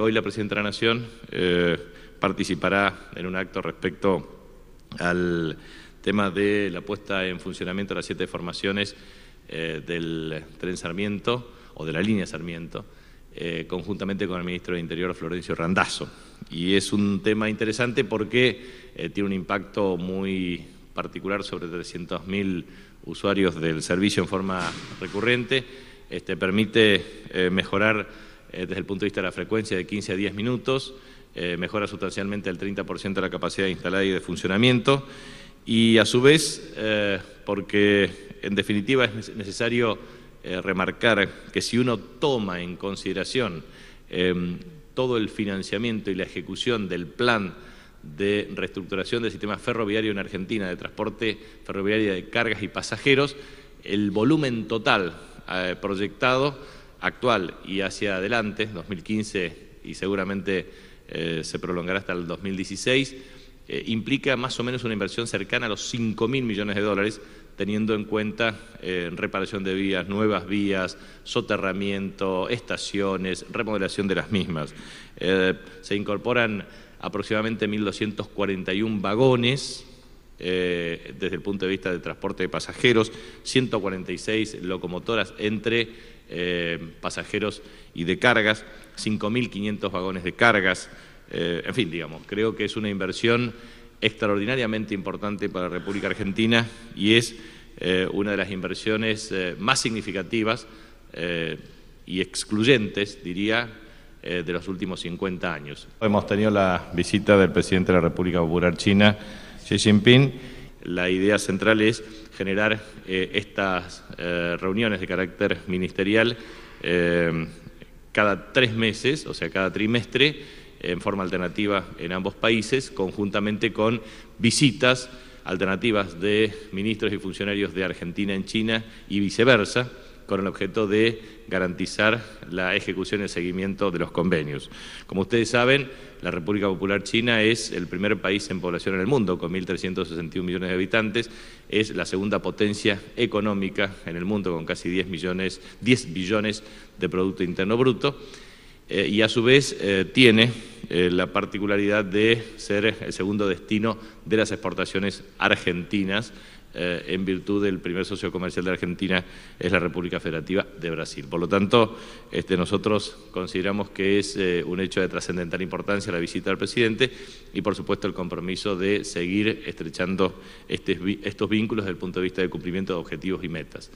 Hoy la Presidenta de la Nación eh, participará en un acto respecto al tema de la puesta en funcionamiento de las siete formaciones eh, del tren Sarmiento o de la línea Sarmiento, eh, conjuntamente con el Ministro de Interior Florencio Randazzo. Y es un tema interesante porque tiene un impacto muy particular sobre 300.000 usuarios del servicio en forma recurrente. Este, permite mejorar eh, desde el punto de vista de la frecuencia de 15 a 10 minutos, eh, mejora sustancialmente el 30% de la capacidad instalada y de funcionamiento, y a su vez, eh, porque en definitiva es necesario remarcar que si uno toma en consideración em, todo el financiamiento y la ejecución del plan de reestructuración del sistema ferroviario en Argentina, de transporte ferroviario de cargas y pasajeros, el volumen total proyectado actual y hacia adelante, 2015 y seguramente eh, se prolongará hasta el 2016, eh, implica más o menos una inversión cercana a los 5 mil millones de dólares, teniendo en cuenta eh, reparación de vías, nuevas vías, soterramiento, estaciones, remodelación de las mismas. se incorporan aproximadamente 1.241 vagones eh, desde el punto de vista de transporte de pasajeros, 146 locomotoras entre eh, pasajeros y de cargas, 5.500 vagones de cargas, eh, en fin, digamos, creo que es una inversión extraordinariamente importante para la República Argentina y es una de las inversiones más significativas y excluyentes, diría, de los últimos 50 años. Hemos tenido la visita del presidente de la República Popular China, Xi Jinping. La idea central es generar eh, estas eh, reuniones de carácter ministerial eh, cada tres meses, o sea, cada trimestre, en forma alternativa en ambos países, conjuntamente con visitas alternativas de ministros y funcionarios de Argentina en China y viceversa, con el objeto de garantizar la ejecución y el seguimiento de los convenios. Como ustedes saben, la República Popular China es el primer país en población en el mundo, con 1.361 millones de habitantes, es la segunda potencia económica en el mundo, con casi 10, millones, 10 billones de Producto Interno Bruto, eh, y a su vez eh, tiene eh, la particularidad de ser el segundo destino de las exportaciones argentinas, eh, en virtud del primer socio comercial de Argentina es la República Federativa de Brasil. Por lo tanto, este, nosotros consideramos que es eh, un hecho de trascendental importancia la visita del presidente y, por supuesto, el compromiso de seguir estrechando este estos vínculos desde el punto de vista del cumplimiento de objetivos y metas.